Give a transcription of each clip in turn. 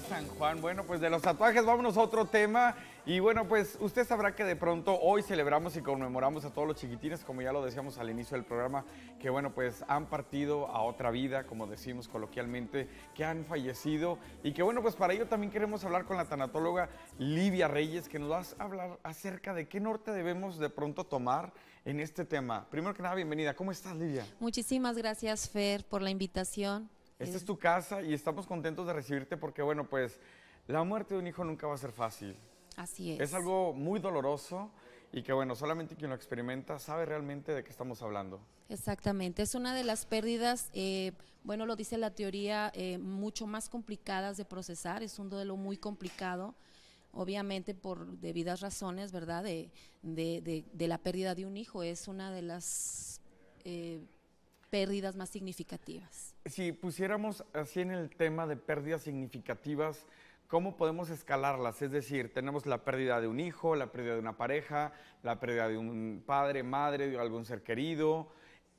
San Juan. Bueno, pues de los tatuajes vámonos a otro tema. Y bueno, pues usted sabrá que de pronto hoy celebramos y conmemoramos a todos los chiquitines, como ya lo decíamos al inicio del programa, que bueno, pues han partido a otra vida, como decimos coloquialmente, que han fallecido. Y que bueno, pues para ello también queremos hablar con la tanatóloga Livia Reyes, que nos va a hablar acerca de qué norte debemos de pronto tomar en este tema. Primero que nada, bienvenida. ¿Cómo estás, Livia? Muchísimas gracias, Fer, por la invitación. Esta es tu casa y estamos contentos de recibirte porque, bueno, pues la muerte de un hijo nunca va a ser fácil. Así es. Es algo muy doloroso y que, bueno, solamente quien lo experimenta sabe realmente de qué estamos hablando. Exactamente, es una de las pérdidas, eh, bueno, lo dice la teoría, eh, mucho más complicadas de procesar, es un duelo muy complicado obviamente por debidas razones, ¿verdad? De, la pérdida de un hijo. Es una de las eh, pérdidas más significativas. Si pusiéramos así en el tema de pérdidas significativas, ¿cómo podemos escalarlas? Es decir, tenemos la pérdida de un hijo, la pérdida de una pareja, la pérdida de un padre, madre, de algún ser querido.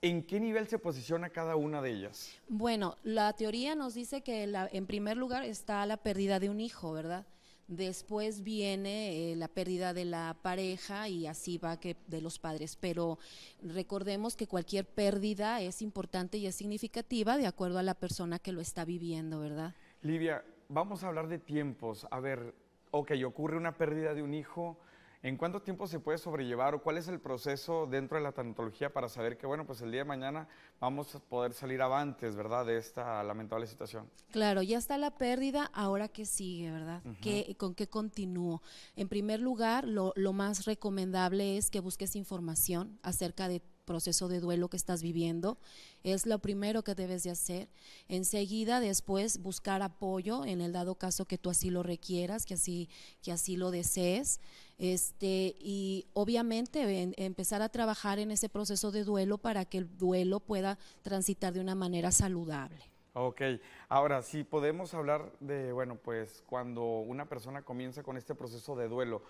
¿En qué nivel se posiciona cada una de ellas? Bueno, la teoría nos dice que en primer lugar está la pérdida de un hijo, ¿verdad? Después viene eh, la pérdida de la pareja y así va que de los padres, pero recordemos que cualquier pérdida es importante y es significativa de acuerdo a la persona que lo está viviendo, ¿verdad? Livia, vamos a hablar de tiempos. A ver, ok, ocurre una pérdida de un hijo, ¿En cuánto tiempo se puede sobrellevar o cuál es el proceso dentro de la tanatología para saber que, bueno, pues el día de mañana vamos a poder salir avantes, ¿verdad?, de esta lamentable situación. Claro, ya está la pérdida, ahora que sigue, ¿verdad? ¿Con qué continúo? En primer lugar, lo, más recomendable es que busques información acerca del proceso de duelo que estás viviendo. Es lo primero que debes de hacer. Enseguida, después, buscar apoyo en el dado caso que tú así lo requieras, que así, que así lo desees este, y obviamente empezar a trabajar en ese proceso de duelo para que el duelo pueda transitar de una manera saludable. Ok, ahora sí podemos hablar de, bueno, pues cuando una persona comienza con este proceso de duelo,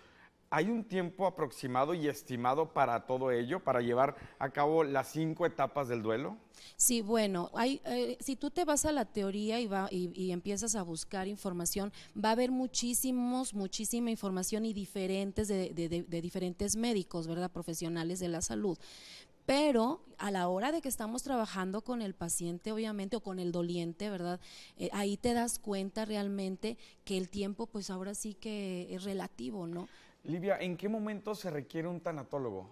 ¿Hay un tiempo aproximado y estimado para todo ello, para llevar a cabo las cinco etapas del duelo? Sí, bueno, hay, eh, si tú te vas a la teoría y, y, empiezas a buscar información, va a haber muchísimos, muchísima información y diferentes de, de diferentes médicos, ¿verdad? Profesionales de la salud. Pero a la hora de que estamos trabajando con el paciente, obviamente, o con el doliente, ¿verdad? Eh, ahí te das cuenta realmente que el tiempo, pues ahora sí que es relativo, ¿no? Livia, ¿en qué momento se requiere un tanatólogo?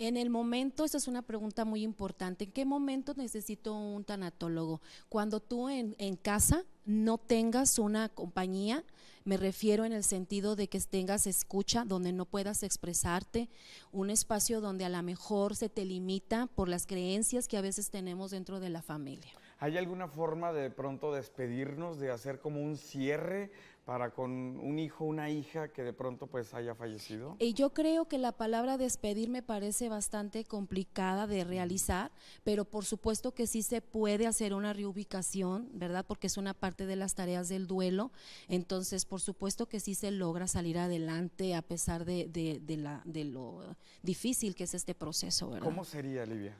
En el momento, esta es una pregunta muy importante, ¿en qué momento necesito un tanatólogo? Cuando tú en, en casa no tengas una compañía, me refiero en el sentido de que tengas escucha, donde no puedas expresarte, un espacio donde a lo mejor se te limita por las creencias que a veces tenemos dentro de la familia. ¿Hay alguna forma de pronto despedirnos, de hacer como un cierre? para con un hijo, una hija que de pronto pues haya fallecido? Y yo creo que la palabra despedir me parece bastante complicada de realizar, pero por supuesto que sí se puede hacer una reubicación, ¿verdad? Porque es una parte de las tareas del duelo, entonces por supuesto que sí se logra salir adelante a pesar de, la, de lo difícil que es este proceso, ¿verdad? ¿Cómo sería, Livia?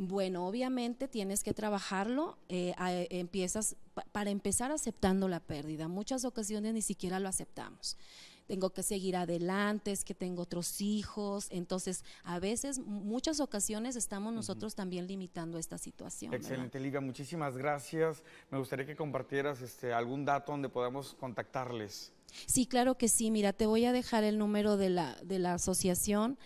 Bueno, obviamente tienes que trabajarlo, eh, a, eh, empiezas para empezar aceptando la pérdida. Muchas ocasiones ni siquiera lo aceptamos. Tengo que seguir adelante, es que tengo otros hijos. Entonces, a veces, muchas ocasiones estamos nosotros también limitando esta situación. Excelente, Liga. Muchísimas gracias. Me gustaría que compartieras este, algún dato donde podamos contactarles. Sí, claro que sí. Mira, te voy a dejar el número de la, de la asociación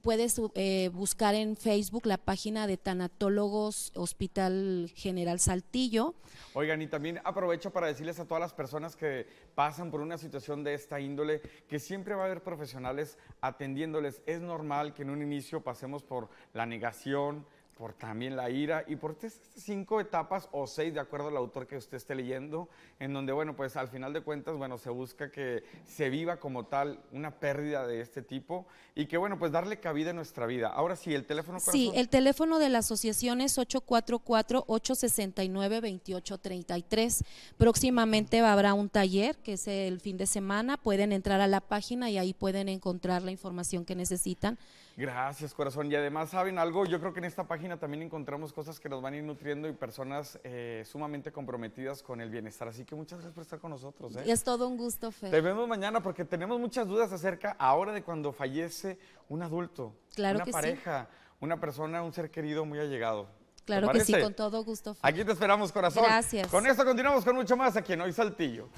puedes eh, buscar en Facebook la página de Tanatólogos Hospital General Saltillo. Oigan, y también aprovecho para decirles a todas las personas que pasan por una situación de esta índole que siempre va a haber profesionales atendiéndoles. Es normal que en un inicio pasemos por la negación, por también la ira y por estas cinco etapas o seis, de acuerdo al autor que usted esté leyendo, en donde, bueno, pues al final de cuentas, bueno, se busca que se viva como tal una pérdida de este tipo y que, bueno, pues darle cabida a nuestra vida. Ahora sí, el teléfono. Corazón? Sí, el teléfono de la asociación es 844-869-2833. Próximamente habrá un taller que es el fin de semana. Pueden entrar a la página y ahí pueden encontrar la información que necesitan. Gracias, corazón. Y además, ¿saben algo? Yo creo que en esta página también encontramos cosas que nos van a ir nutriendo y personas eh, sumamente comprometidas con el bienestar. Así que muchas gracias por estar con nosotros. ¿eh? Y es todo un gusto, Fer. Te vemos mañana porque tenemos muchas dudas acerca ahora de cuando fallece un adulto, una pareja, una persona, un ser querido muy allegado. Claro que sí, con todo gusto. Fer. Aquí te esperamos, corazón. Gracias. Con esto continuamos con mucho más aquí en Hoy Saltillo.